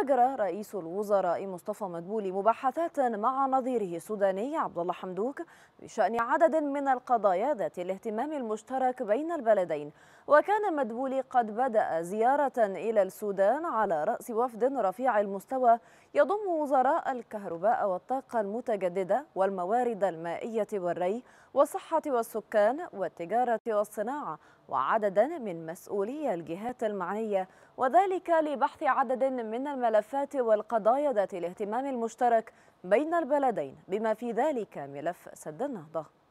أجرى رئيس الوزراء مصطفى مدبولي مباحثات مع نظيره السوداني عبد الله حمدوك بشأن عدد من القضايا ذات الاهتمام المشترك بين البلدين وكان مدبولي قد بدأ زيارة إلى السودان على رأس وفد رفيع المستوى يضم وزراء الكهرباء والطاقة المتجددة والموارد المائية والري والصحة والسكان والتجارة والصناعة وعددا من مسؤولي الجهات المعنية وذلك لبحث عدد من الم... الملفات والقضايا ذات الاهتمام المشترك بين البلدين بما في ذلك ملف سد النهضه